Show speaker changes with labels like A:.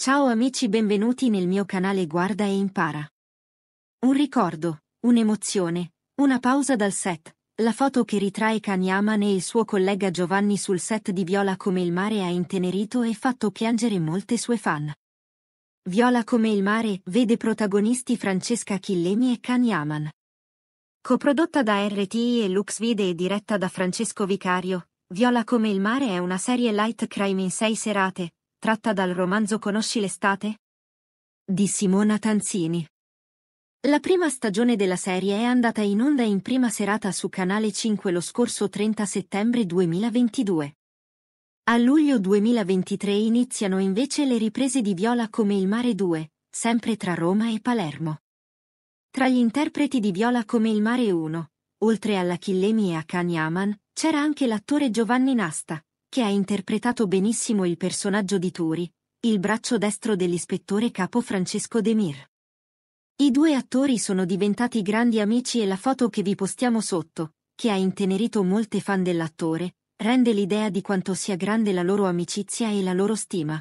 A: Ciao amici benvenuti nel mio canale Guarda e Impara. Un ricordo, un'emozione, una pausa dal set, la foto che ritrae Kanyaman e il suo collega Giovanni sul set di Viola come il mare ha intenerito e fatto piangere molte sue fan. Viola come il mare vede protagonisti Francesca Chillemi e Kanyaman. Coprodotta da RTI e LuxVide e diretta da Francesco Vicario, Viola come il mare è una serie light crime in sei serate, tratta dal romanzo Conosci l'estate? di Simona Tanzini. La prima stagione della serie è andata in onda in prima serata su Canale 5 lo scorso 30 settembre 2022. A luglio 2023 iniziano invece le riprese di Viola come il mare 2, sempre tra Roma e Palermo. Tra gli interpreti di Viola come il mare 1, oltre alla Chillemi e a Kanyaman, c'era anche l'attore Giovanni Nasta, che ha interpretato benissimo il personaggio di Turi, il braccio destro dell'ispettore capo Francesco De Mir. I due attori sono diventati grandi amici e la foto che vi postiamo sotto, che ha intenerito molte fan dell'attore, rende l'idea di quanto sia grande la loro amicizia e la loro stima.